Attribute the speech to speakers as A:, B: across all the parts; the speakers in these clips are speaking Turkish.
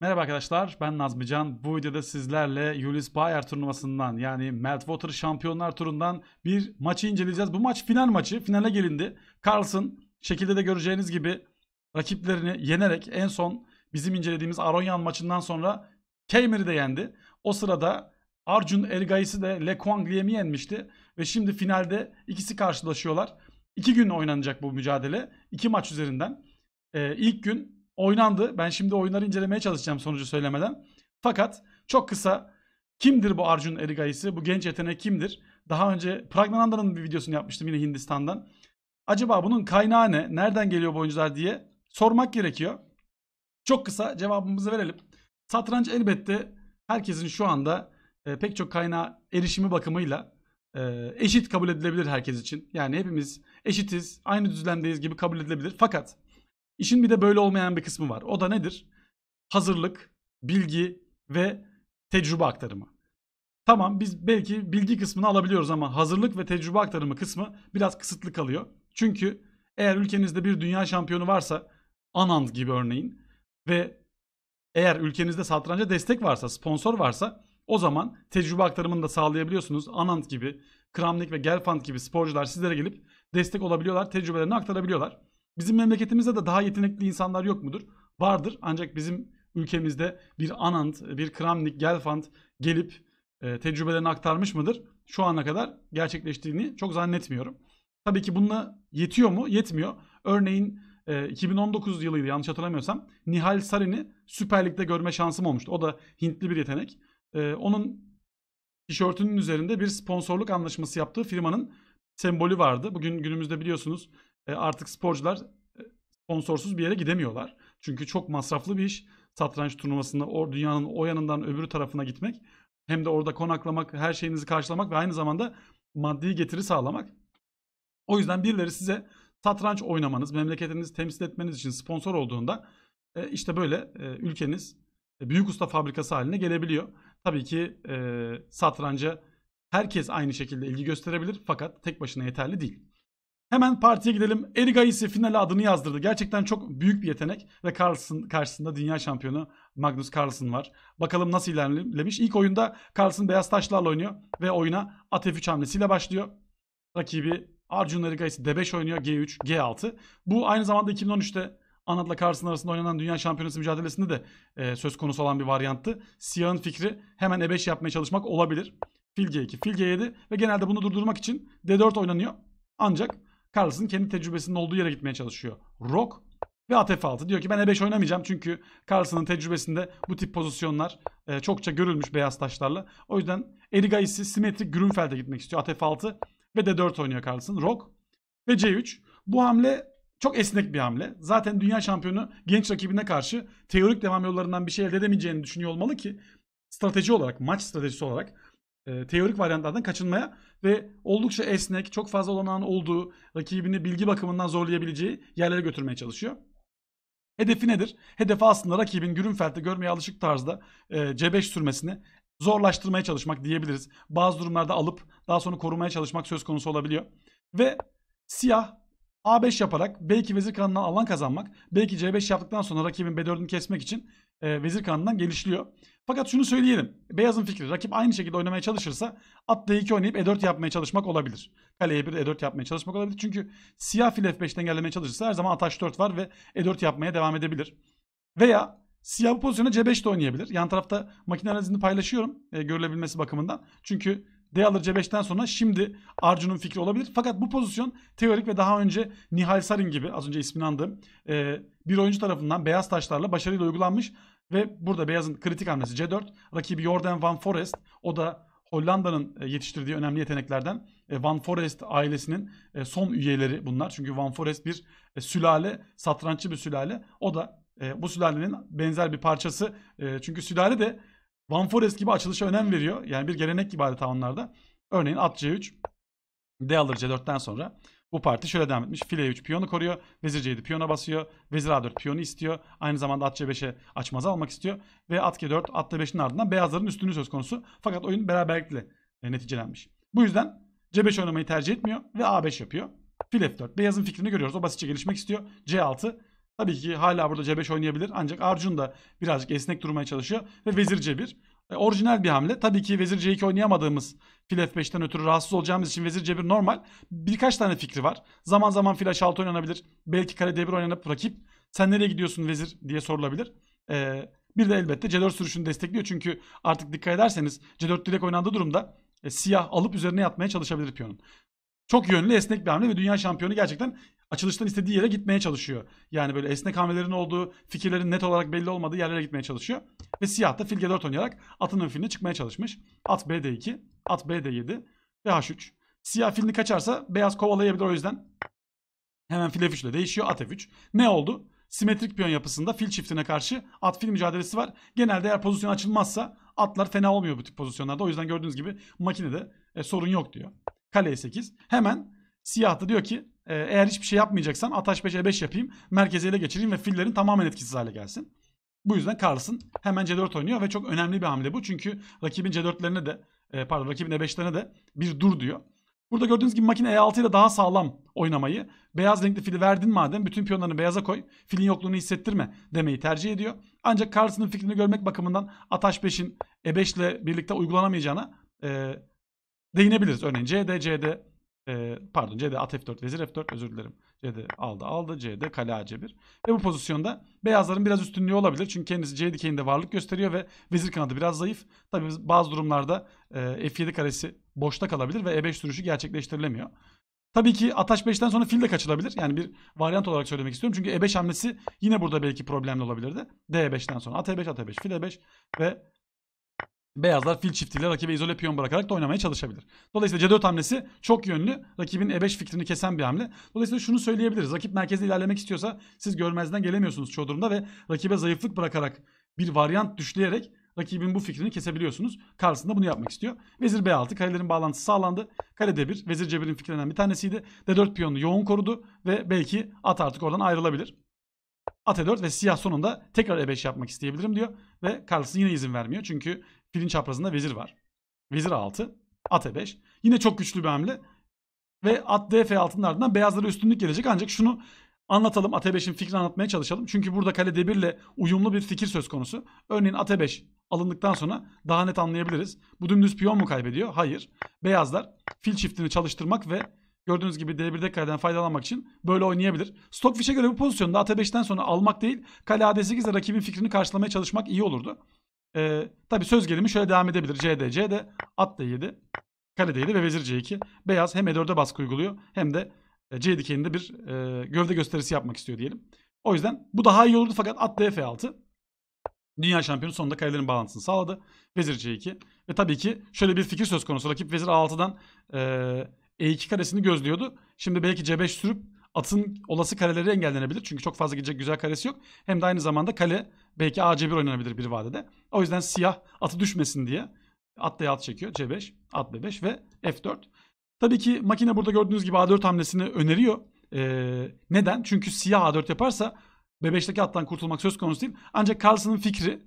A: Merhaba arkadaşlar ben Nazmi Can. Bu videoda sizlerle Julius Bayer turnuvasından yani Meltwater Şampiyonlar turundan bir maçı inceleyeceğiz. Bu maç final maçı. Finale gelindi. Carlson şekilde de göreceğiniz gibi rakiplerini yenerek en son bizim incelediğimiz Aronian maçından sonra Keymer'i de yendi. O sırada Arjun Ergais'i de Le Quang Liem'i yenmişti. Ve şimdi finalde ikisi karşılaşıyorlar. İki gün oynanacak bu mücadele. iki maç üzerinden. Ee, ilk gün oynandı. Ben şimdi oyunları incelemeye çalışacağım sonucu söylemeden. Fakat çok kısa kimdir bu Arjun Erigayisi? Bu genç yetenek kimdir? Daha önce Pragnananda'nın bir videosunu yapmıştım yine Hindistan'dan. Acaba bunun kaynağı ne? Nereden geliyor bu oyuncular diye sormak gerekiyor. Çok kısa cevabımızı verelim. Satranç elbette herkesin şu anda e, pek çok kaynağı erişimi bakımıyla e, eşit kabul edilebilir herkes için. Yani hepimiz eşitiz, aynı düzlemdeyiz gibi kabul edilebilir. Fakat İşin bir de böyle olmayan bir kısmı var. O da nedir? Hazırlık, bilgi ve tecrübe aktarımı. Tamam biz belki bilgi kısmını alabiliyoruz ama hazırlık ve tecrübe aktarımı kısmı biraz kısıtlı kalıyor. Çünkü eğer ülkenizde bir dünya şampiyonu varsa Anand gibi örneğin ve eğer ülkenizde satranca destek varsa, sponsor varsa o zaman tecrübe aktarımını da sağlayabiliyorsunuz. Anand gibi, Kramnik ve Gelfand gibi sporcular sizlere gelip destek olabiliyorlar, tecrübelerini aktarabiliyorlar. Bizim memleketimizde de daha yetenekli insanlar yok mudur? Vardır ancak bizim ülkemizde bir Anand, bir Kramnik, Gelfand gelip e, tecrübelerini aktarmış mıdır? Şu ana kadar gerçekleştiğini çok zannetmiyorum. Tabii ki bununla yetiyor mu? Yetmiyor. Örneğin e, 2019 yılıydı yanlış hatırlamıyorsam. Nihal Sarin'i Süper Lig'de görme şansım olmuştu. O da Hintli bir yetenek. E, onun tişörtünün üzerinde bir sponsorluk anlaşması yaptığı firmanın sembolü vardı. Bugün günümüzde biliyorsunuz e, artık sporcular e, sponsorsuz bir yere gidemiyorlar. Çünkü çok masraflı bir iş. Satranç turnuvasında or dünyanın o yanından öbürü tarafına gitmek hem de orada konaklamak, her şeyinizi karşılamak ve aynı zamanda maddi getiri sağlamak. O yüzden birileri size satranç oynamanız, memleketinizi temsil etmeniz için sponsor olduğunda e, işte böyle ülkeniz büyük usta fabrikası haline gelebiliyor. Tabii ki satranca herkes aynı şekilde ilgi gösterebilir fakat tek başına yeterli değil. Hemen partiye gidelim. Eriga ise finale adını yazdırdı. Gerçekten çok büyük bir yetenek ve Carlson karşısında dünya şampiyonu Magnus Carlsen var. Bakalım nasıl ilerlemiş. İlk oyunda Carlsen beyaz taşlarla oynuyor ve oyuna at F3 hamlesiyle başlıyor. Rakibi Arjun Eriga ise D5 oynuyor. G3, G6. Bu aynı zamanda 2013'te Anad'la Carlsen arasında oynanan Dünya Şampiyonası mücadelesinde de e, söz konusu olan bir varyanttı. Siyah'ın fikri hemen E5 yapmaya çalışmak olabilir. Fil G2, Fil G7 ve genelde bunu durdurmak için D4 oynanıyor. Ancak Carlson kendi tecrübesinin olduğu yere gitmeye çalışıyor. Rock ve at F6. Diyor ki ben E5 oynamayacağım çünkü Carlson'ın tecrübesinde bu tip pozisyonlar e, çokça görülmüş beyaz taşlarla. O yüzden Erigaisi simetrik Grünfeld'e gitmek istiyor. At F6 ve D4 oynuyor Carlson. Rock ve C3. Bu hamle çok esnek bir hamle. Zaten dünya şampiyonu genç rakibine karşı teorik devam yollarından bir şey elde edemeyeceğini düşünüyor olmalı ki strateji olarak, maç stratejisi olarak e, teorik varyantlardan kaçınmaya ve oldukça esnek, çok fazla olanağın olduğu, rakibini bilgi bakımından zorlayabileceği yerlere götürmeye çalışıyor. Hedefi nedir? Hedefi aslında rakibin Grünfeld'de görmeye alışık tarzda e, C5 sürmesini zorlaştırmaya çalışmak diyebiliriz. Bazı durumlarda alıp daha sonra korumaya çalışmak söz konusu olabiliyor. Ve siyah A5 yaparak belki vezir kanından alan kazanmak, belki C5 yaptıktan sonra rakibin B4'ünü kesmek için e, vezir kanından gelişliyor. Fakat şunu söyleyelim. Beyaz'ın fikri rakip aynı şekilde oynamaya çalışırsa at d2 oynayıp e4 yapmaya çalışmak olabilir. Kaleye 1 e4 yapmaya çalışmak olabilir. Çünkü siyah fil f5'ten engellemeye çalışırsa her zaman at h4 var ve e4 yapmaya devam edebilir. Veya siyah bu pozisyona c5 de oynayabilir. Yan tarafta makine analizini paylaşıyorum e, görülebilmesi bakımından. Çünkü D alır C5'ten sonra şimdi Arjun'un fikri olabilir. Fakat bu pozisyon teorik ve daha önce Nihal Sarin gibi az önce ismini andığım e, bir oyuncu tarafından beyaz taşlarla başarıyla uygulanmış. Ve burada beyazın kritik hamlesi C4. Rakibi Jordan Van Forest. O da Hollanda'nın e, yetiştirdiği önemli yeteneklerden e, Van Forest ailesinin e, son üyeleri bunlar. Çünkü Van Forest bir sülale, satranççı bir sülale. O da bu sülalenin benzer bir parçası. Çünkü sülale de Van Forest gibi açılışa önem veriyor. Yani bir gelenek gibi adeta onlarda. Örneğin at C3, D alır C4'ten sonra. Bu parti şöyle devam etmiş. File 3 piyonu koruyor. Vezir c piyona basıyor. Vezir A4 piyonu istiyor. Aynı zamanda at C5'e açmaza almak istiyor. Ve at G4 at D5'in ardından beyazların üstünü söz konusu. Fakat oyun beraberlikle e, neticelenmiş. Bu yüzden C5 oynamayı tercih etmiyor ve A5 yapıyor. Fil F4. Beyazın fikrini görüyoruz. O basitçe gelişmek istiyor. C6 tabii ki hala burada C5 oynayabilir. Ancak Arjun da birazcık esnek durmaya çalışıyor. Ve Vezir C1. E, orijinal bir hamle. Tabii ki Vezir C2 oynayamadığımız fil f5'ten ötürü rahatsız olacağımız için vezir cebir normal. Birkaç tane fikri var. Zaman zaman fil h6 oynanabilir. Belki kale d1 oynanıp rakip sen nereye gidiyorsun vezir diye sorulabilir. Ee, bir de elbette c4 sürüşünü destekliyor. Çünkü artık dikkat ederseniz c4 direkt oynandığı durumda e, siyah alıp üzerine yatmaya çalışabilir piyonun. Çok yönlü esnek bir hamle ve dünya şampiyonu gerçekten açılıştan istediği yere gitmeye çalışıyor. Yani böyle esnek hamlelerin olduğu, fikirlerin net olarak belli olmadığı yerlere gitmeye çalışıyor. Ve siyah da fil g4 oynayarak atın ön filine çıkmaya çalışmış. At bd2, at bd7 ve h3. Siyah filini kaçarsa beyaz kovalayabilir o yüzden. Hemen fil f3 ile değişiyor at f3. Ne oldu? Simetrik piyon yapısında fil çiftine karşı at fil mücadelesi var. Genelde eğer pozisyon açılmazsa atlar fena olmuyor bu tip pozisyonlarda. O yüzden gördüğünüz gibi makinede e, sorun yok diyor. Kale e 8. Hemen siyah da diyor ki ee, eğer hiçbir şey yapmayacaksan ataş 5 E5 yapayım. Merkezi ele geçireyim ve fillerin tamamen etkisiz hale gelsin. Bu yüzden Carlson hemen C4 oynuyor ve çok önemli bir hamle bu. Çünkü rakibin C4'lerine de e, pardon rakibin E5'lerine de bir dur diyor. Burada gördüğünüz gibi makine E6 ile daha sağlam oynamayı, beyaz renkli fili verdin madem bütün piyonlarını beyaza koy, filin yokluğunu hissettirme demeyi tercih ediyor. Ancak Carlson'ın fikrini görmek bakımından Ataş 5'in E5 ile birlikte uygulanamayacağına e, değinebiliriz. Örneğin CD, CD, e, pardon CD at F4 vezir F4 özür dilerim. CD aldı aldı CD kale A1. Ve bu pozisyonda beyazların biraz üstünlüğü olabilir. Çünkü kendisi C dikeyinde varlık gösteriyor ve vezir kanadı biraz zayıf. Tabii bazı durumlarda e, F7 karesi boşta kalabilir ve E5 sürüşü gerçekleştirilemiyor. Tabii ki ataş 5'ten sonra fil de kaçılabilir. Yani bir varyant olarak söylemek istiyorum. Çünkü E5 hamlesi yine burada belki problemli olabilirdi. D5'ten sonra at E5, at E5, fil E5 ve Beyazlar fil çiftiyle rakibe izole piyon bırakarak da oynamaya çalışabilir. Dolayısıyla C4 hamlesi çok yönlü. Rakibin E5 fikrini kesen bir hamle. Dolayısıyla şunu söyleyebiliriz. Rakip merkezde ilerlemek istiyorsa siz görmezden gelemiyorsunuz çoğu durumda ve rakibe zayıflık bırakarak bir varyant düşleyerek rakibin bu fikrini kesebiliyorsunuz. Karşısında bunu yapmak istiyor. Vezir B6 kalelerin bağlantısı sağlandı. Kale D1 Vezir C1'in fikrinden bir tanesiydi. D4 piyonu yoğun korudu ve belki at artık oradan ayrılabilir. At E4 ve siyah sonunda tekrar E5 yapmak isteyebilirim diyor. Ve Carlson yine izin vermiyor. Çünkü Filin çaprazında vezir var. Vezir A6. At E5. Yine çok güçlü bir hamle. Ve at D F6'nın ardından beyazlara üstünlük gelecek. Ancak şunu anlatalım. At E5'in fikrini anlatmaya çalışalım. Çünkü burada kale D1 ile uyumlu bir fikir söz konusu. Örneğin at E5 alındıktan sonra daha net anlayabiliriz. Bu dümdüz piyon mu kaybediyor? Hayır. Beyazlar fil çiftini çalıştırmak ve Gördüğünüz gibi D1'de kaleden faydalanmak için böyle oynayabilir. Stockfish'e göre bu pozisyonda AT5'ten sonra almak değil, kale AD8 ile rakibin fikrini karşılamaya çalışmak iyi olurdu. E, tabii söz gelimi şöyle devam edebilir. CD, CD, at D7, kale de 7 ve vezir C2. Beyaz hem E4'e baskı uyguluyor hem de e, C dikeyinde bir e, gövde gösterisi yapmak istiyor diyelim. O yüzden bu daha iyi olurdu fakat at df 6 Dünya şampiyonu sonunda kalelerin bağlantısını sağladı. Vezir C2. Ve tabii ki şöyle bir fikir söz konusu. Rakip Vezir A6'dan e, E2 karesini gözlüyordu. Şimdi belki C5 sürüp atın olası kareleri engellenebilir. Çünkü çok fazla gidecek güzel karesi yok. Hem de aynı zamanda kale belki AC1 oynanabilir bir vadede. O yüzden siyah atı düşmesin diye atla at çekiyor. C5, at B5 ve F4. Tabii ki makine burada gördüğünüz gibi A4 hamlesini öneriyor. Ee, neden? Çünkü siyah A4 yaparsa B5'teki attan kurtulmak söz konusu değil. Ancak Carlson'ın fikri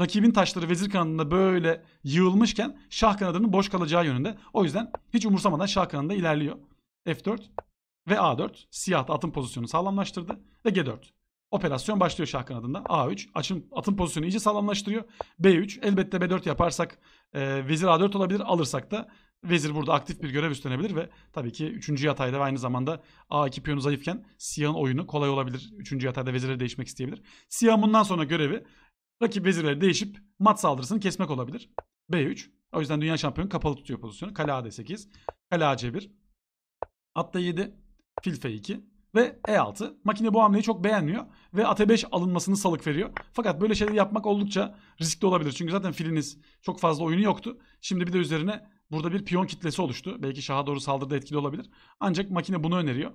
A: rakibin taşları vezir kanadında böyle yığılmışken şah kanadının boş kalacağı yönünde. O yüzden hiç umursamadan şah kanadında ilerliyor. F4, ve A4 siyah atın pozisyonu sağlamlaştırdı ve G4. Operasyon başlıyor şah kanadında. A3 açın, atın pozisyonu iyice sağlamlaştırıyor. B3 elbette B4 yaparsak e, vezir A4 olabilir. Alırsak da vezir burada aktif bir görev üstlenebilir ve tabii ki 3. yatayda ve aynı zamanda A2 piyonu zayıfken siyahın oyunu kolay olabilir. 3. yatayda vezirleri değişmek isteyebilir. siyah bundan sonra görevi rakip vezirleri değişip mat saldırısını kesmek olabilir. B3. O yüzden dünya şampiyonu kapalı tutuyor pozisyonu. Kale AD8. Kale AC1. At da 7 fil f2 ve e6. Makine bu hamleyi çok beğenmiyor ve at 5 alınmasını salık veriyor. Fakat böyle şeyler yapmak oldukça riskli olabilir. Çünkü zaten filiniz çok fazla oyunu yoktu. Şimdi bir de üzerine burada bir piyon kitlesi oluştu. Belki şaha doğru saldırıda etkili olabilir. Ancak makine bunu öneriyor.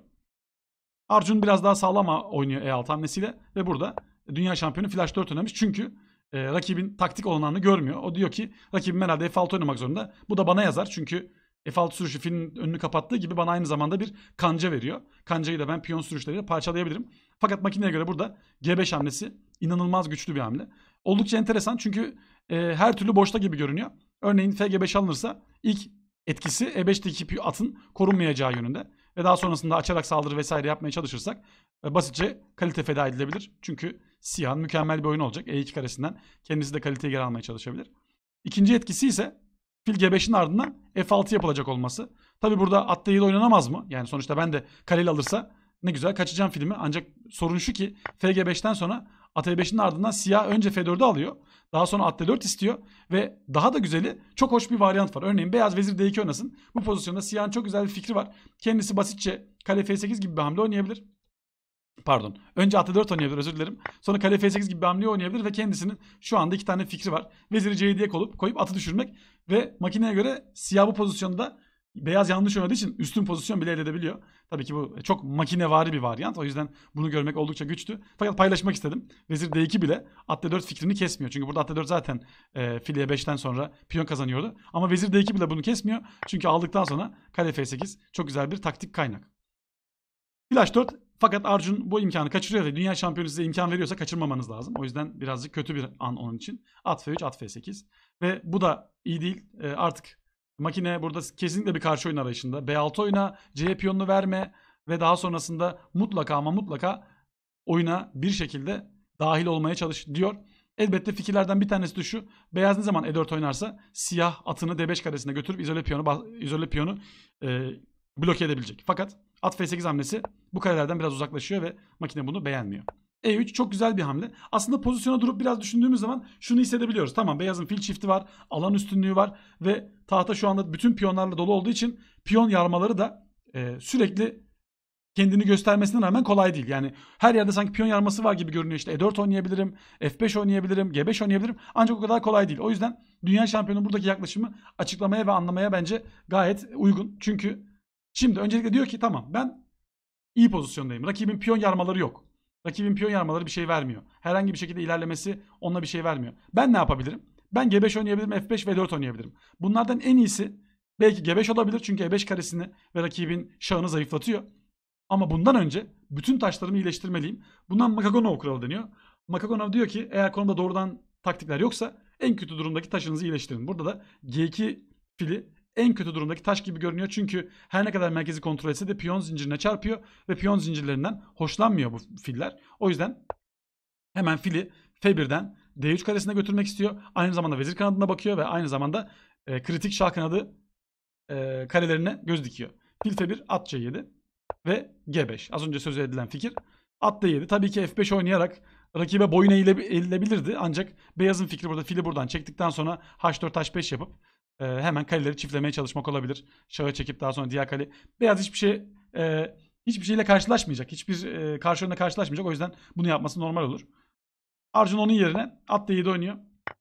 A: Arjun biraz daha sağlam oynuyor E6 hamlesiyle ve burada dünya şampiyonu flash 4 oynamış. Çünkü e, rakibin taktik olanağını görmüyor. O diyor ki rakibim herhalde F6 oynamak zorunda. Bu da bana yazar çünkü F6 sürüşü filmin önünü kapattığı gibi bana aynı zamanda bir kanca veriyor. Kancayı da ben piyon sürüşleriyle parçalayabilirim. Fakat makineye göre burada G5 hamlesi inanılmaz güçlü bir hamle. Oldukça enteresan çünkü e, her türlü boşta gibi görünüyor. Örneğin FG5 alınırsa ilk etkisi E5'teki atın korunmayacağı yönünde. Ve daha sonrasında açarak saldırı vesaire yapmaya çalışırsak e, basitçe kalite feda edilebilir. Çünkü siyahın mükemmel bir oyun olacak. E2 karesinden kendisi de kaliteyi geri almaya çalışabilir. İkinci etkisi ise Fil G5'in ardından F6 yapılacak olması. Tabi burada at d oynanamaz mı? Yani sonuçta ben de kaleyle alırsa ne güzel kaçacağım filmi. Ancak sorun şu ki FG5'ten sonra at E5'in ardından siyah önce F4'ü alıyor. Daha sonra at D4 istiyor. Ve daha da güzeli çok hoş bir varyant var. Örneğin beyaz vezir D2 oynasın. Bu pozisyonda siyahın çok güzel bir fikri var. Kendisi basitçe kale F8 gibi bir hamle oynayabilir pardon. Önce at 4 oynayabilir özür dilerim. Sonra kale f8 gibi bir hamle oynayabilir ve kendisinin şu anda iki tane fikri var. Veziri c7'ye koyup, koyup atı düşürmek ve makineye göre siyah bu pozisyonda beyaz yanlış oynadığı için üstün pozisyon bile elde edebiliyor. Tabii ki bu çok makinevari bir varyant. O yüzden bunu görmek oldukça güçtü. Fakat paylaşmak istedim. Vezir D2 bile at D4 fikrini kesmiyor. Çünkü burada at D4 zaten e, fileye 5'ten sonra piyon kazanıyordu. Ama vezir D2 bile bunu kesmiyor. Çünkü aldıktan sonra kale F8 çok güzel bir taktik kaynak. Flash 4 fakat Arjun bu imkanı kaçırıyor. Dünya şampiyonu size imkan veriyorsa kaçırmamanız lazım. O yüzden birazcık kötü bir an onun için. At F3, at F8. Ve bu da iyi değil. E, artık makine burada kesinlikle bir karşı oyun arayışında. B6 oyuna C piyonunu verme ve daha sonrasında mutlaka ama mutlaka oyuna bir şekilde dahil olmaya çalış diyor. Elbette fikirlerden bir tanesi de şu. Beyaz ne zaman E4 oynarsa siyah atını D5 karesine götürüp izole piyonu, izole piyonu e, bloke edebilecek. Fakat At F8 hamlesi bu karelerden biraz uzaklaşıyor ve makine bunu beğenmiyor. E3 çok güzel bir hamle. Aslında pozisyona durup biraz düşündüğümüz zaman şunu hissedebiliyoruz. Tamam beyazın fil çifti var, alan üstünlüğü var ve tahta şu anda bütün piyonlarla dolu olduğu için piyon yarmaları da e, sürekli kendini göstermesine rağmen kolay değil. Yani her yerde sanki piyon yarması var gibi görünüyor. İşte E4 oynayabilirim, F5 oynayabilirim, G5 oynayabilirim. Ancak o kadar kolay değil. O yüzden dünya şampiyonu buradaki yaklaşımı açıklamaya ve anlamaya bence gayet uygun. Çünkü Şimdi öncelikle diyor ki tamam ben iyi pozisyondayım. Rakibin piyon yarmaları yok. Rakibin piyon yarmaları bir şey vermiyor. Herhangi bir şekilde ilerlemesi onunla bir şey vermiyor. Ben ne yapabilirim? Ben G5 oynayabilirim, F5 ve 4 oynayabilirim. Bunlardan en iyisi belki G5 olabilir çünkü E5 karesini ve rakibin şahını zayıflatıyor. Ama bundan önce bütün taşlarımı iyileştirmeliyim. Bundan Makagonov kuralı deniyor. Makagonov diyor ki eğer konuda doğrudan taktikler yoksa en kötü durumdaki taşınızı iyileştirin. Burada da G2 fili en kötü durumdaki taş gibi görünüyor. Çünkü her ne kadar merkezi kontrol etse de piyon zincirine çarpıyor ve piyon zincirlerinden hoşlanmıyor bu filler. O yüzden hemen fili F1'den D3 karesine götürmek istiyor. Aynı zamanda vezir kanadına bakıyor ve aynı zamanda e, kritik şah kanadı e, karelerine göz dikiyor. Fil F1 at C7 ve G5. Az önce söz edilen fikir. At D7. Tabii ki F5 oynayarak rakibe boyun eğilebilirdi. Ancak beyazın fikri burada fili buradan çektikten sonra H4 H5 yapıp e, hemen kaleleri çiftlemeye çalışmak olabilir. Şahı çekip daha sonra diğer kale. Beyaz hiçbir şey e, hiçbir şeyle karşılaşmayacak. Hiçbir e, karşı önüne karşılaşmayacak. O yüzden bunu yapması normal olur. Arjun onun yerine at d7 oynuyor.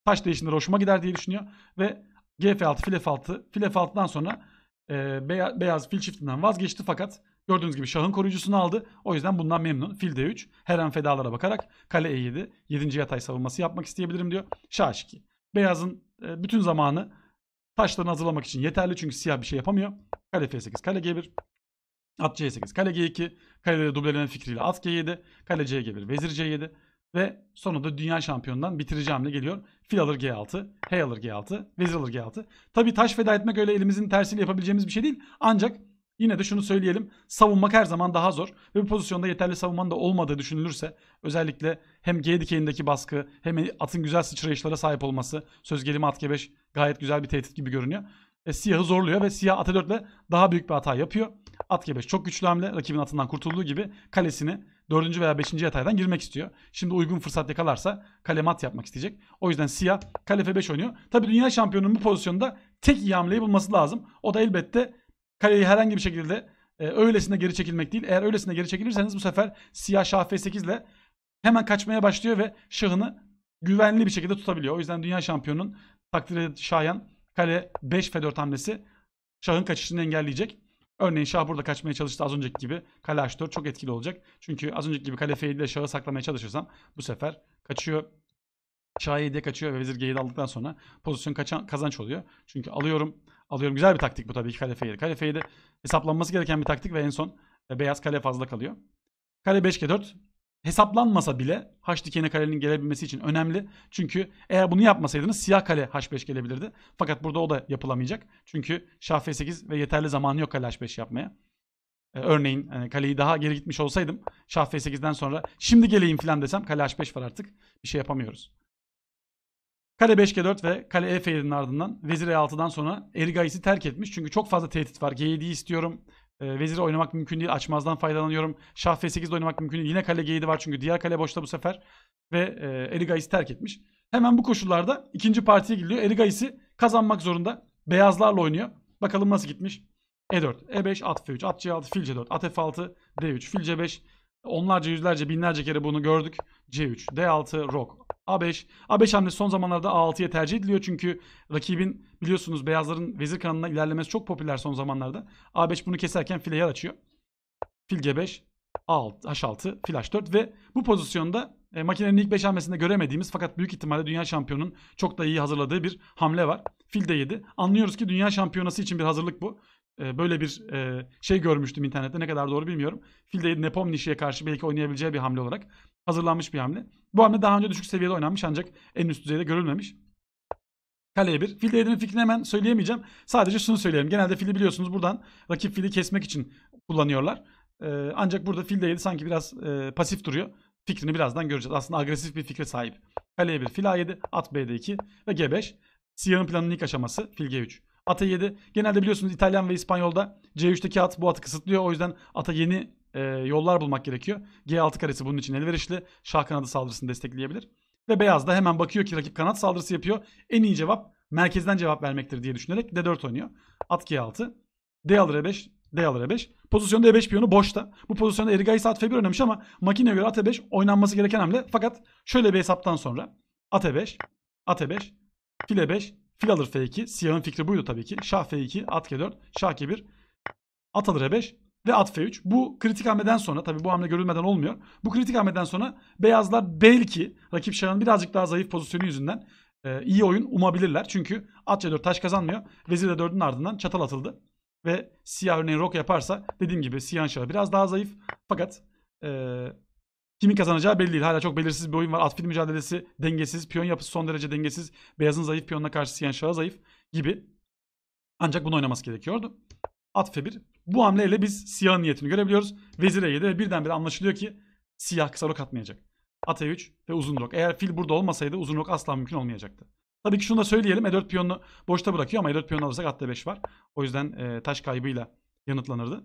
A: Taş değişimleri hoşuma gider diye düşünüyor. Ve gf6, fil f6, fil f6'dan sonra e, beyaz, beyaz fil çiftinden vazgeçti fakat gördüğünüz gibi şahın koruyucusunu aldı. O yüzden bundan memnun. Fil d3 her an fedalara bakarak kale e7 7. yatay savunması yapmak isteyebilirim diyor. Şah 2. Beyazın e, bütün zamanı Taşlarını hazırlamak için yeterli çünkü siyah bir şey yapamıyor. Kale F8, kale G1. At C8, kale G2. Kalede dubleleme fikriyle at G7. Kale C1, vezir C7. Ve sonunda dünya şampiyonundan bitirici hamle geliyor. Fil alır G6, H alır G6, vezir alır G6. Tabii taş feda etmek öyle elimizin tersiyle yapabileceğimiz bir şey değil. Ancak Yine de şunu söyleyelim. Savunmak her zaman daha zor. Ve bu pozisyonda yeterli savunman da olmadığı düşünülürse özellikle hem G dikeyindeki baskı hem atın güzel sıçrayışlara sahip olması söz gelimi at G5 gayet güzel bir tehdit gibi görünüyor. E, siyahı zorluyor ve siyah at 4 ile daha büyük bir hata yapıyor. At G5 çok güçlü hamle. Rakibin atından kurtulduğu gibi kalesini 4. veya 5. yataydan girmek istiyor. Şimdi uygun fırsat yakalarsa kale mat yapmak isteyecek. O yüzden siyah kale F5 oynuyor. Tabi dünya şampiyonunun bu pozisyonda tek iyi hamleyi bulması lazım. O da elbette Kaleyi herhangi bir şekilde e, öylesine geri çekilmek değil. Eğer öylesine geri çekilirseniz bu sefer siyah şah f8 ile hemen kaçmaya başlıyor ve şahını güvenli bir şekilde tutabiliyor. O yüzden dünya şampiyonunun takdiri şayan kale 5 f4 hamlesi şahın kaçışını engelleyecek. Örneğin şah burada kaçmaya çalıştı az önceki gibi. Kale h4 çok etkili olacak. Çünkü az önceki gibi kale f7 ile şahı saklamaya çalışırsam bu sefer kaçıyor. Şah 7'ye kaçıyor ve vezir g7 aldıktan sonra pozisyon kaçan, kazanç oluyor. Çünkü alıyorum alıyorum. Güzel bir taktik bu tabii ki kale F7. Kale f hesaplanması gereken bir taktik ve en son e, beyaz kale fazla kalıyor. Kale 5 k 4 hesaplanmasa bile H dikeni kalenin gelebilmesi için önemli. Çünkü eğer bunu yapmasaydınız siyah kale H5 gelebilirdi. Fakat burada o da yapılamayacak. Çünkü Şah F8 ve yeterli zamanı yok kale H5 yapmaya. Ee, örneğin hani kaleyi daha geri gitmiş olsaydım Şah F8'den sonra şimdi geleyim falan desem kale H5 var artık. Bir şey yapamıyoruz. Kale 5 4 ve kale E ardından vezir E6'dan sonra Erigayis'i terk etmiş. Çünkü çok fazla tehdit var. g 7 istiyorum. E, veziri oynamak mümkün değil. Açmazdan faydalanıyorum. Şah f 8 oynamak mümkün değil. Yine kale G7 var çünkü diğer kale boşta bu sefer. Ve e, Erigayis'i terk etmiş. Hemen bu koşullarda ikinci partiye gidiyor Erigayis'i kazanmak zorunda. Beyazlarla oynuyor. Bakalım nasıl gitmiş. E4, E5, at F3, at C6, fil C4, at F6, D3, fil C5, Onlarca, yüzlerce, binlerce kere bunu gördük. C3, D6, Rok, A5. A5 hamlesi son zamanlarda A6'ya tercih ediliyor. Çünkü rakibin biliyorsunuz beyazların vezir kanına ilerlemesi çok popüler son zamanlarda. A5 bunu keserken file yer açıyor. Fil G5, A6, H6, fil H4 ve bu pozisyonda e, makinenin ilk 5 hamlesinde göremediğimiz fakat büyük ihtimalle dünya şampiyonunun çok da iyi hazırladığı bir hamle var. Fil D7. Anlıyoruz ki dünya şampiyonası için bir hazırlık bu. Ee, böyle bir e, şey görmüştüm internette. Ne kadar doğru bilmiyorum. Fil de Nepomniş'e karşı belki oynayabileceği bir hamle olarak hazırlanmış bir hamle. Bu hamle daha önce düşük seviyede oynanmış ancak en üst düzeyde görülmemiş. Kaleye bir. Fil değerinin fikrini hemen söyleyemeyeceğim. Sadece şunu söyleyelim. Genelde fili biliyorsunuz buradan rakip fili kesmek için kullanıyorlar. Ee, ancak burada fil değeri sanki biraz e, pasif duruyor. Fikrini birazdan göreceğiz. Aslında agresif bir fikre sahip. Kaleye bir. Fil A7, at B'de 2 ve G5. Siyahın planının ilk aşaması fil G3. Ata 7. Genelde biliyorsunuz İtalyan ve İspanyol'da C3'te at bu atı kısıtlıyor. O yüzden ata yeni e, yollar bulmak gerekiyor. G6 karesi bunun için elverişli. Şah kanadı saldırısını destekleyebilir. Ve beyaz da hemen bakıyor ki rakip kanat saldırısı yapıyor. En iyi cevap merkezden cevap vermektir diye düşünerek D4 oynuyor. At G6. D alır E5. D alır E5. Pozisyonda E5 piyonu boşta. Bu pozisyonda Erigayis saat F1 oynamış ama makineye göre at E5 oynanması gereken hamle. Fakat şöyle bir hesaptan sonra at E5, at E5, fil E5, Fil alır F2. Siyahın fikri buydu tabii ki. Şah F2, at G4, şah G1, at alır E5 ve at F3. Bu kritik hamleden sonra tabii bu hamle görülmeden olmuyor. Bu kritik hamleden sonra beyazlar belki rakip şahın birazcık daha zayıf pozisyonu yüzünden e, iyi oyun umabilirler. Çünkü at C4 taş kazanmıyor. Vezir D4'ün ardından çatal atıldı. Ve siyah örneğin rok yaparsa dediğim gibi siyah şahı biraz daha zayıf. Fakat e, Kimin kazanacağı belli değil. Hala çok belirsiz bir oyun var. Atfil mücadelesi dengesiz. Piyon yapısı son derece dengesiz. Beyazın zayıf, piyonla karşı siyah şaha zayıf gibi. Ancak bunu oynaması gerekiyordu. At F1. Bu hamleyle biz siyahın niyetini görebiliyoruz. Vezir E7 ve birdenbire anlaşılıyor ki siyah kısa rok atmayacak. At E3 ve uzun rok. Eğer fil burada olmasaydı uzun rok asla mümkün olmayacaktı. Tabii ki şunu da söyleyelim. E4 piyonunu boşta bırakıyor ama E4 piyonunu alırsak at D5 var. O yüzden e, taş kaybıyla yanıtlanırdı.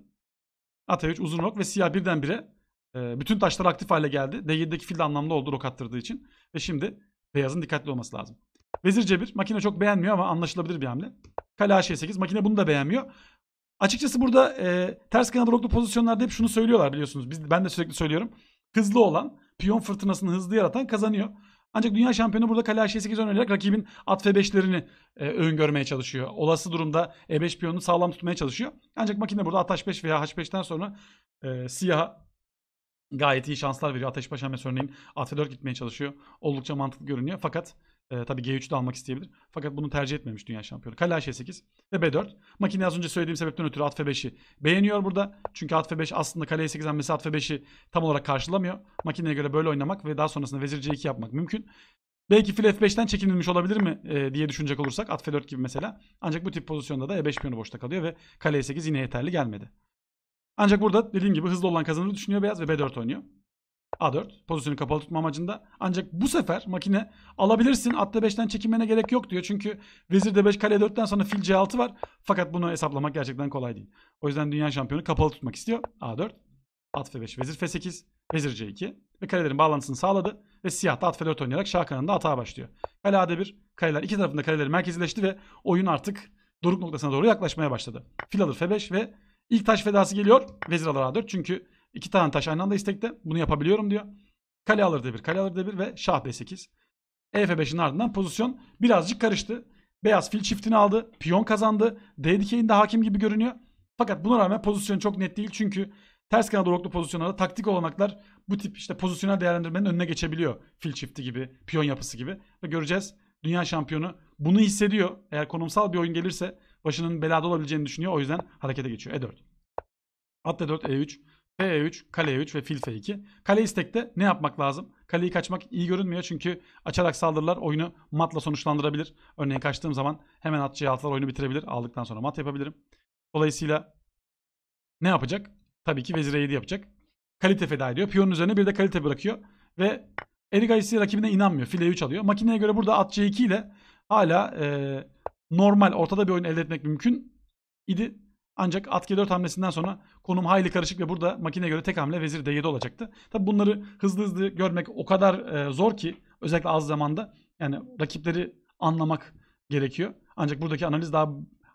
A: At E3 uzun rok ve siyah birdenbire ee, bütün taşlar aktif hale geldi. D7'deki fil de anlamlı oldu rok attırdığı için. Ve şimdi beyazın dikkatli olması lazım. Vezir C1. Makine çok beğenmiyor ama anlaşılabilir bir hamle. Kale H8. Makine bunu da beğenmiyor. Açıkçası burada e, ters kanada roklu pozisyonlarda hep şunu söylüyorlar biliyorsunuz. Biz, ben de sürekli söylüyorum. Hızlı olan, piyon fırtınasını hızlı yaratan kazanıyor. Ancak dünya şampiyonu burada kale h8 önererek rakibin at f5'lerini e, öngörmeye çalışıyor. Olası durumda e5 piyonunu sağlam tutmaya çalışıyor. Ancak makine burada at h5 veya h5'ten sonra e, siyaha gayet iyi şanslar veriyor. Ateşbaşan mesela örneğin AT4 gitmeye çalışıyor. Oldukça mantıklı görünüyor fakat e, tabii G3 de almak isteyebilir. Fakat bunu tercih etmemiş dünya şampiyonu. Kale H8 ve B4. Makine az önce söylediğim sebepten ötürü at F5'i beğeniyor burada. Çünkü at F5 aslında kale E8 hamlesi at F5'i tam olarak karşılamıyor. Makineye göre böyle oynamak ve daha sonrasında vezir C2 yapmak mümkün. Belki fil F5'ten çekinilmiş olabilir mi e, diye düşünecek olursak at F4 gibi mesela. Ancak bu tip pozisyonda da E5 piyonu boşta kalıyor ve kale E8 yine yeterli gelmedi. Ancak burada dediğim gibi hızlı olan kazanır düşünüyor beyaz ve B4 oynuyor. A4 pozisyonu kapalı tutma amacında. Ancak bu sefer makine alabilirsin atta 5'ten çekinmene gerek yok diyor. Çünkü vezir de 5 kale 4'ten sonra fil C6 var. Fakat bunu hesaplamak gerçekten kolay değil. O yüzden dünya şampiyonu kapalı tutmak istiyor. A4 at F5 vezir F8 vezir C2 ve kalelerin bağlantısını sağladı ve siyah da at F4 oynayarak şah kanalında atağa başlıyor. Kale AD1 kaleler iki tarafında kaleleri merkezileşti ve oyun artık doruk noktasına doğru yaklaşmaya başladı. Fil alır F5 ve İlk taş fedası geliyor. Vezir alır A4. Çünkü iki tane taş aynı anda istekte. Bunu yapabiliyorum diyor. Kale alır D1, kale alır D1 ve şah B8. ef 5in ardından pozisyon birazcık karıştı. Beyaz fil çiftini aldı. Piyon kazandı. D dikeyinde hakim gibi görünüyor. Fakat buna rağmen pozisyon çok net değil. Çünkü ters kanada oklu pozisyonlarda taktik olanaklar bu tip işte pozisyonel değerlendirmenin önüne geçebiliyor. Fil çifti gibi, piyon yapısı gibi. Ve göreceğiz dünya şampiyonu bunu hissediyor. Eğer konumsal bir oyun gelirse başının belada olabileceğini düşünüyor. O yüzden harekete geçiyor. E4. At D4, E3. F3, kale 3 e ve fil F2. Kale istekte ne yapmak lazım? Kaleyi kaçmak iyi görünmüyor çünkü açarak saldırılar oyunu matla sonuçlandırabilir. Örneğin kaçtığım zaman hemen at C6'lar oyunu bitirebilir. Aldıktan sonra mat yapabilirim. Dolayısıyla ne yapacak? Tabii ki vezire 7 yapacak. Kalite feda ediyor. Piyonun üzerine bir de kalite bırakıyor. Ve Eric rakibine inanmıyor. File 3 alıyor. Makineye göre burada at C2 ile hala e, normal ortada bir oyun elde etmek mümkün idi. Ancak at 4 hamlesinden sonra konum hayli karışık ve burada makine göre tek hamle vezir D7 olacaktı. Tabi bunları hızlı hızlı görmek o kadar e, zor ki özellikle az zamanda yani rakipleri anlamak gerekiyor. Ancak buradaki analiz daha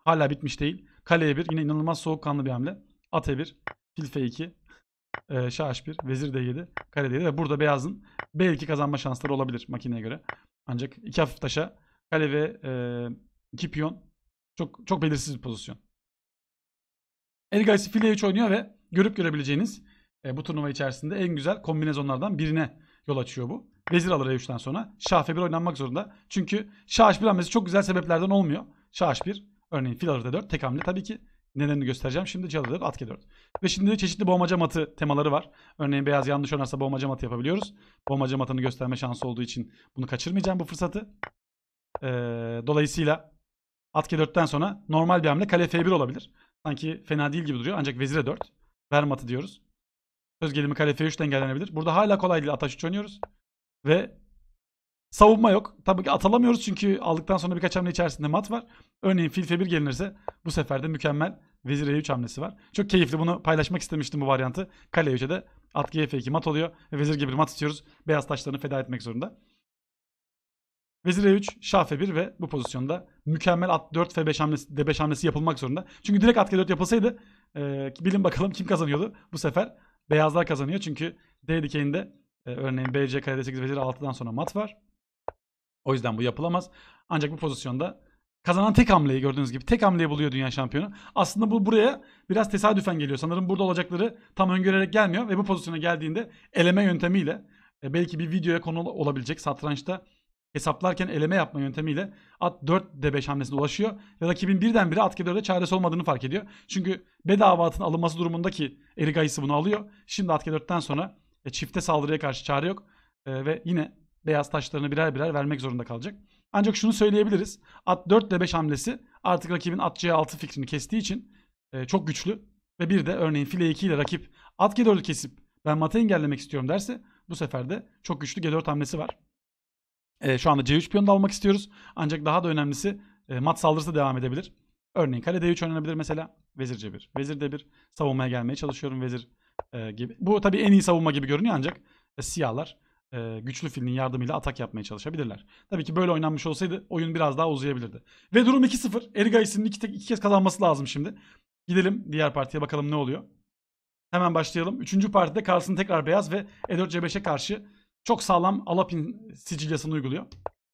A: hala bitmiş değil. Kaleye 1 yine inanılmaz soğukkanlı bir hamle. At E1, fil F2, e, şah H1, vezir D7, kale D7 ve burada beyazın belki kazanma şansları olabilir makineye göre. Ancak iki hafif taşa Kale ve e, iki piyon. Çok çok belirsiz bir pozisyon. Elgaisi file 3 oynuyor ve görüp görebileceğiniz e, bu turnuva içerisinde en güzel kombinezonlardan birine yol açıyor bu. Vezir alır E3'ten sonra. Şah F1 oynanmak zorunda. Çünkü Şah H1 hamlesi çok güzel sebeplerden olmuyor. Şah H1 örneğin fil alır D4 tek hamle tabii ki nedenini göstereceğim. Şimdi çalı D4 at 4 Ve şimdi çeşitli boğmaca matı temaları var. Örneğin beyaz yanlış oynarsa boğmaca matı yapabiliyoruz. Boğmaca matını gösterme şansı olduğu için bunu kaçırmayacağım bu fırsatı. Ee, dolayısıyla at G4'ten sonra normal bir hamle kale F1 olabilir. Sanki fena değil gibi duruyor. Ancak vezire 4. Vermat'ı diyoruz. Söz gelimi kale f 3 engellenebilir. Burada hala kolay değil. Ataş 3 oynuyoruz. Ve savunma yok. Tabii ki atalamıyoruz çünkü aldıktan sonra birkaç hamle içerisinde mat var. Örneğin fil F1 gelinirse bu sefer de mükemmel vezire 3 hamlesi var. Çok keyifli. Bunu paylaşmak istemiştim bu varyantı. Kale E3'e de at G F2 mat oluyor. Ve vezir gibi bir mat istiyoruz. Beyaz taşlarını feda etmek zorunda. Vezir E3, Şah F1 ve bu pozisyonda mükemmel at 4 F5 hamlesi, D5 hamlesi yapılmak zorunda. Çünkü direkt at G4 yapılsaydı e, bilin bakalım kim kazanıyordu. Bu sefer beyazlar kazanıyor. Çünkü D dikeyinde e, örneğin BC kare D8 vezir 6'dan sonra mat var. O yüzden bu yapılamaz. Ancak bu pozisyonda kazanan tek hamleyi gördüğünüz gibi tek hamleyi buluyor dünya şampiyonu. Aslında bu buraya biraz tesadüfen geliyor. Sanırım burada olacakları tam öngörerek gelmiyor ve bu pozisyona geldiğinde eleme yöntemiyle e, belki bir videoya konu olabilecek satrançta hesaplarken eleme yapma yöntemiyle at 4 d5 hamlesine ulaşıyor ve rakibin birdenbire at g4'e çaresi olmadığını fark ediyor. Çünkü bedava atın alınması eri gayısı bunu alıyor. Şimdi at g4'ten sonra e, çifte saldırıya karşı çare yok e, ve yine beyaz taşlarını birer birer vermek zorunda kalacak. Ancak şunu söyleyebiliriz. At 4 d5 hamlesi artık rakibin at c6 fikrini kestiği için e, çok güçlü ve bir de örneğin file 2 ile rakip at g4'ü kesip ben matı engellemek istiyorum derse bu sefer de çok güçlü g4 hamlesi var. E, şu anda C3 piyonu da almak istiyoruz. Ancak daha da önemlisi e, mat saldırısı devam edebilir. Örneğin kale D3 oynanabilir mesela. Vezir C1. Vezir D1 savunmaya gelmeye çalışıyorum. Vezir e, gibi. Bu tabii en iyi savunma gibi görünüyor ancak e, siyahlar e, güçlü filin yardımıyla atak yapmaya çalışabilirler. Tabii ki böyle oynanmış olsaydı oyun biraz daha uzayabilirdi. Ve durum 2-0. Ergais'in iki, tek, iki kez kazanması lazım şimdi. Gidelim diğer partiye bakalım ne oluyor. Hemen başlayalım. Üçüncü partide Carlson tekrar beyaz ve E4 C5'e karşı çok sağlam Alapin sicilyasını uyguluyor.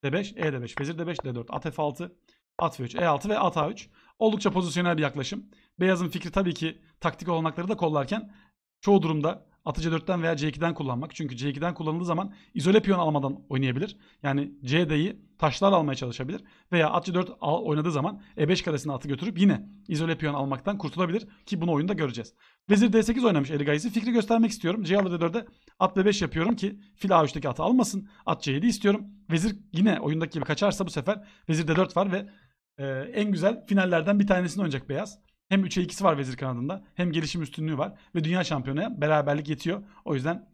A: D5, E5, d e Vezir D5, D4, At F6, At F3, E6 ve At A3. Oldukça pozisyonel bir yaklaşım. Beyazın fikri tabii ki taktik olanakları da kollarken çoğu durumda Atı C4'ten veya C2'den kullanmak. Çünkü C2'den kullanıldığı zaman izole piyon almadan oynayabilir. Yani C'deyi taşlar almaya çalışabilir. Veya at C4 oynadığı zaman E5 karesine atı götürüp yine izole piyon almaktan kurtulabilir. Ki bunu oyunda göreceğiz. Vezir D8 oynamış Erigayisi. Fikri göstermek istiyorum. C alır D4'e at B5 yapıyorum ki fil A3'teki atı almasın. At C7 istiyorum. Vezir yine oyundaki gibi kaçarsa bu sefer vezir D4 var ve e, en güzel finallerden bir tanesini oynayacak beyaz. Hem 3'e 2'si var vezir kanadında hem gelişim üstünlüğü var ve dünya şampiyonaya beraberlik yetiyor. O yüzden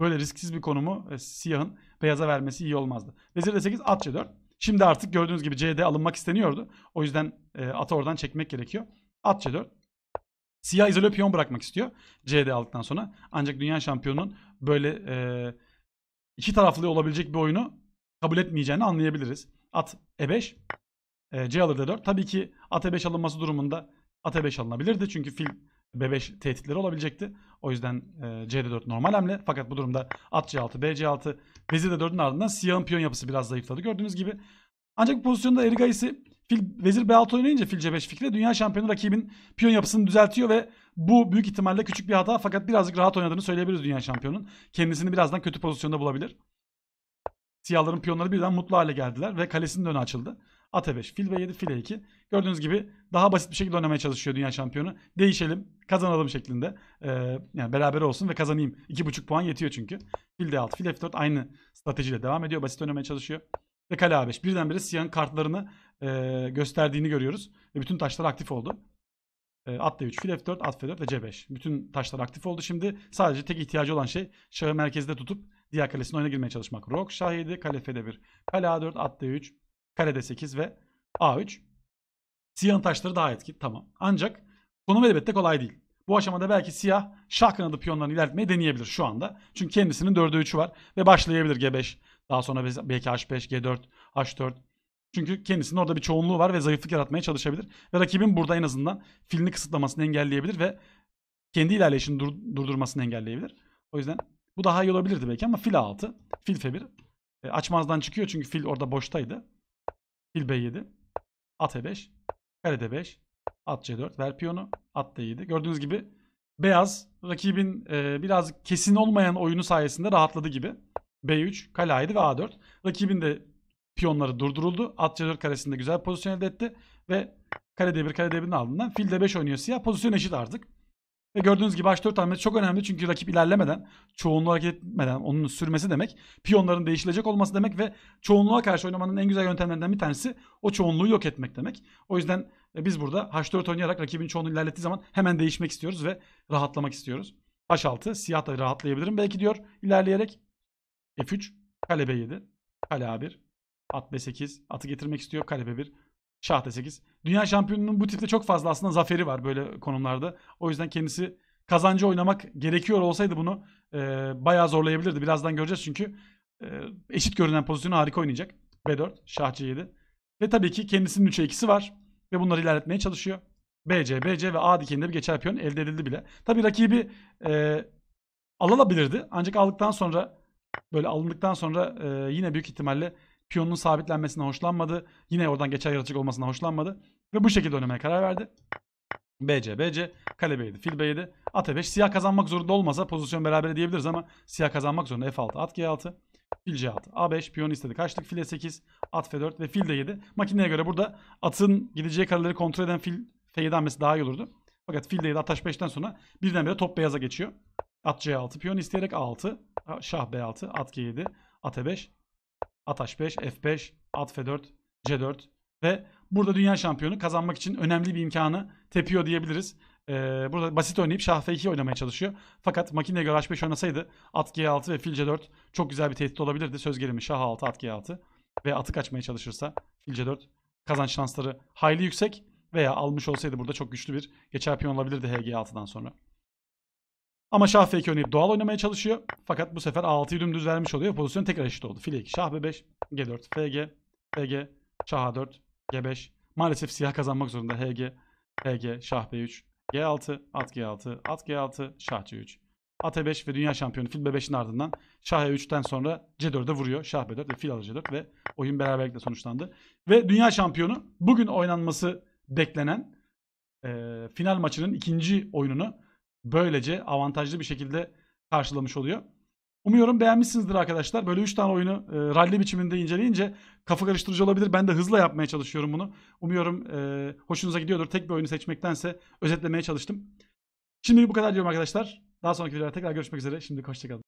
A: böyle risksiz bir konumu e, siyahın beyaza vermesi iyi olmazdı. Vezir D8 at C4. Şimdi artık gördüğünüz gibi CD alınmak isteniyordu. O yüzden e, atı oradan çekmek gerekiyor. At C4. Siyah izole piyon bırakmak istiyor CD aldıktan sonra. Ancak dünya şampiyonunun böyle e, iki taraflı olabilecek bir oyunu kabul etmeyeceğini anlayabiliriz. At E5. E, C alır D4. Tabii ki at E5 alınması durumunda at 5 alınabilirdi. Çünkü fil B5 tehditleri olabilecekti. O yüzden e, CD4 normal hamle. Fakat bu durumda at C6, B 6 vezir D4'ün ardından siyahın piyon yapısı biraz zayıfladı gördüğünüz gibi. Ancak bu pozisyonda Erigaisi fil, vezir B6 oynayınca fil C5 fikri dünya şampiyonu rakibin piyon yapısını düzeltiyor ve bu büyük ihtimalle küçük bir hata fakat birazcık rahat oynadığını söyleyebiliriz dünya şampiyonun. Kendisini birazdan kötü pozisyonda bulabilir. Siyahların piyonları birden mutlu hale geldiler ve kalesinin önü açıldı. At 5 Fil b7, fil 2 Gördüğünüz gibi daha basit bir şekilde oynamaya çalışıyor dünya şampiyonu. Değişelim, kazanalım şeklinde. Ee, yani beraber olsun ve kazanayım. 2,5 puan yetiyor çünkü. Fil d6, fil f4 aynı stratejiyle devam ediyor. Basit oynamaya çalışıyor. Ve kale a5. Birdenbire siyahın kartlarını e, gösterdiğini görüyoruz. Ve bütün taşlar aktif oldu. E, at d3, fil f4, at f4 ve c5. Bütün taşlar aktif oldu. Şimdi sadece tek ihtiyacı olan şey şahı merkezde tutup diğer kalesine oyuna girmeye çalışmak. Rok, şah 7, kale f'de 1, kale a4, at d3, Karede 8 ve A3. Siyahın taşları daha etki Tamam. Ancak konum elbette kolay değil. Bu aşamada belki siyah şah kanadı piyonlarını ilerletmeyi deneyebilir şu anda. Çünkü kendisinin 4'e 3'ü var ve başlayabilir G5. Daha sonra belki H5, G4, H4. Çünkü kendisinin orada bir çoğunluğu var ve zayıflık yaratmaya çalışabilir. Ve rakibin burada en azından filini kısıtlamasını engelleyebilir ve kendi ilerleyişini dur durdurmasını engelleyebilir. O yüzden bu daha iyi olabilirdi belki ama fil A6, fil F1. E, açmazdan çıkıyor çünkü fil orada boştaydı. Fil B7. At E5. Kare D5. At C4. Ver piyonu. At D7. Gördüğünüz gibi beyaz rakibin e, biraz kesin olmayan oyunu sayesinde rahatladı gibi. B3, kale A7 ve A4. Rakibin de piyonları durduruldu. At C4 karesinde güzel pozisyon elde etti. Ve kale D1, kale D1'in ardından fil D5 oynuyor siyah. Pozisyon eşit artık. Ve gördüğünüz gibi H4 hamlesi çok önemli çünkü rakip ilerlemeden, çoğunluğu hareket etmeden onun sürmesi demek, piyonların değişilecek olması demek ve çoğunluğa karşı oynamanın en güzel yöntemlerinden bir tanesi o çoğunluğu yok etmek demek. O yüzden e, biz burada H4 oynayarak rakibin çoğunluğu ilerlettiği zaman hemen değişmek istiyoruz ve rahatlamak istiyoruz. H6 siyah da rahatlayabilirim belki diyor ilerleyerek. F3 kale B7 kale A1 at B8 atı getirmek istiyor kale B1 şah D8 Dünya şampiyonunun bu tipte çok fazla aslında zaferi var böyle konumlarda. O yüzden kendisi kazancı oynamak gerekiyor olsaydı bunu e, bayağı zorlayabilirdi. Birazdan göreceğiz çünkü e, eşit görünen pozisyonu harika oynayacak. B4, şah C7. Ve tabii ki kendisinin 3'e 2'si var ve bunları ilerletmeye çalışıyor. BC, BC ve A dikeninde bir geçer piyon elde edildi bile. Tabii rakibi e, alabilirdi ancak aldıktan sonra böyle alındıktan sonra e, yine büyük ihtimalle Piyonunun sabitlenmesine hoşlanmadı. Yine oradan geçer yaratıcı olmasına hoşlanmadı. Ve bu şekilde oynamaya karar verdi. BC, BC, kale B'ydi, fil B'ydi. At E5. Siyah kazanmak zorunda olmasa pozisyon beraber diyebiliriz ama siyah kazanmak zorunda. F6, at G6, fil C6, A5, piyon istedi. Kaçtık? Fil E8, at F4 ve fil D7. Makineye göre burada atın gideceği kararları kontrol eden fil F7 hamlesi daha iyi olurdu. Fakat fil D7, at H5'ten sonra birdenbire top beyaza geçiyor. At C6, piyon isteyerek A6, şah B6, at G7, at E5, At H5, F5, at F4, C4 ve burada dünya şampiyonu kazanmak için önemli bir imkanı tepiyor diyebiliriz. Ee, burada basit oynayıp şah F2 oynamaya çalışıyor. Fakat makineye göre H5 oynasaydı at G6 ve fil C4 çok güzel bir tehdit olabilirdi. Söz gelimi şah A6, at G6 ve atı kaçmaya çalışırsa fil C4 kazanç şansları hayli yüksek veya almış olsaydı burada çok güçlü bir geçer piyon olabilirdi HG6'dan sonra. Ama şah f2 oynayıp doğal oynamaya çalışıyor. Fakat bu sefer a6'yı dümdüz vermiş oluyor. Pozisyon tekrar eşit oldu. File 2, şah b5, g4, fg, fg, şah a4, g5. Maalesef siyah kazanmak zorunda. hg, hg, şah b3, g6, at g6, at g6, şah c3. At e5 ve dünya şampiyonu fil b5'in ardından şah e3'ten sonra c4'e vuruyor. Şah b4 ve fil alır c4 ve oyun beraberlikle sonuçlandı. Ve dünya şampiyonu bugün oynanması beklenen e, final maçının ikinci oyununu böylece avantajlı bir şekilde karşılamış oluyor. Umuyorum beğenmişsinizdir arkadaşlar. Böyle 3 tane oyunu e, rally biçiminde inceleyince kafa karıştırıcı olabilir. Ben de hızla yapmaya çalışıyorum bunu. Umuyorum e, hoşunuza gidiyordur. Tek bir oyunu seçmektense özetlemeye çalıştım. Şimdi bu kadar diyorum arkadaşlar. Daha sonraki videolarda tekrar görüşmek üzere. Şimdi hoşçakalın.